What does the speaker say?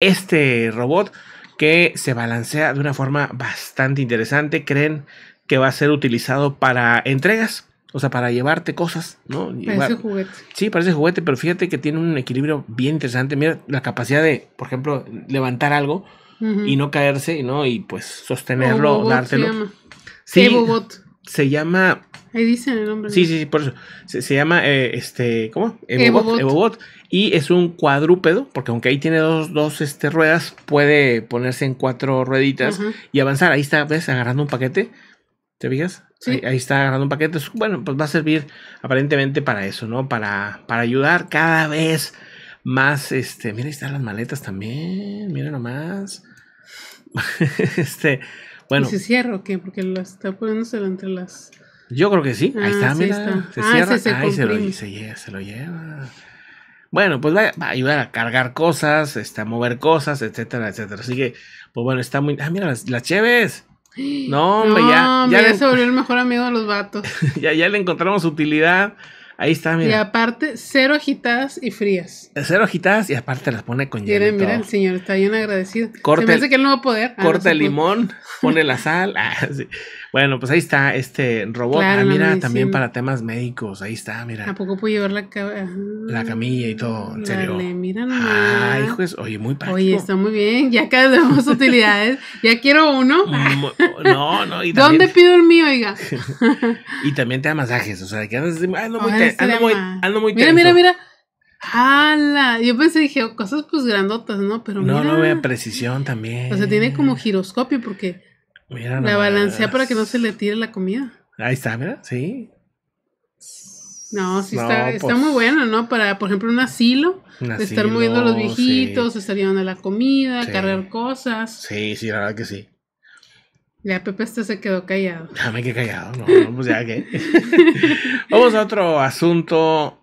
este robot que se balancea de una forma bastante interesante. Creen que va a ser utilizado para entregas, o sea, para llevarte cosas, ¿no? Parece juguete. Sí, parece juguete, pero fíjate que tiene un equilibrio bien interesante. Mira la capacidad de, por ejemplo, levantar algo y no caerse, ¿no? Y pues sostenerlo, dártelo. Se llama. Sí, se llama Ahí dice el nombre. Sí, sí, sí, por eso. Se, llama, eh, este, ¿cómo? Evobot, Evobot. Y es un cuadrúpedo, porque aunque ahí tiene dos, este, ruedas, puede ponerse en cuatro rueditas y avanzar. Ahí está, ¿ves? Agarrando un paquete. ¿Te fijas? Sí. Ahí, está agarrando un paquete. Bueno, pues va a servir aparentemente para eso, ¿no? Para, para ayudar cada vez más, este, mira, ahí están las maletas también, mira nomás. este, bueno. ¿Y se cierra Porque las está poniéndoselo entre las yo creo que sí. Ahí ah, está, mira. Se ah, cierra. Ahí se lo, se, lleva, se lo lleva. Bueno, pues va, a ayudar a cargar cosas, este, a mover cosas, etcétera, etcétera. Así que, pues bueno, está muy. Ah, mira, las, cheves. No, hombre, ya. Ya, se volvió el mejor amigo de los vatos. ya, ya le encontramos utilidad. Ahí está, mira. Y aparte, cero agitadas y frías. Cero agitadas y aparte las pone con hielo. Miren, mira, el señor está bien agradecido. Corta Se el, que él no va a poder. Ah, corta el limón, pone la sal. Ah, bueno, pues ahí está este robot. Ah, mira, también para temas médicos. Ahí está, mira. ¿A poco puedo llevar la, la camilla y todo? En serio. mira Ay, oye, muy práctico. Oye, está muy bien. Ya cada vez utilidades. ya quiero uno. no, no. ¿Dónde pido el mío, oiga? y también te da masajes. O sea, que andas, ay, no, muy este ando muy, Mira, mira, mira. Yo pensé, dije, oh, cosas pues grandotas, ¿no? Pero no, no vea precisión también. O sea, tiene como giroscopio porque la balancea para que no se le tire la comida. Ahí está, mira, sí. No, sí está, está pues. muy bueno, ¿no? Para, por ejemplo, un asilo, estar moviendo a los viejitos, estar llevando la comida, cargar cosas. Sí, sí, la verdad que sí. Ya Pepe esto se quedó callado. Ya ah, me quedé callado, no, pues ya ¿qué? Vamos a otro asunto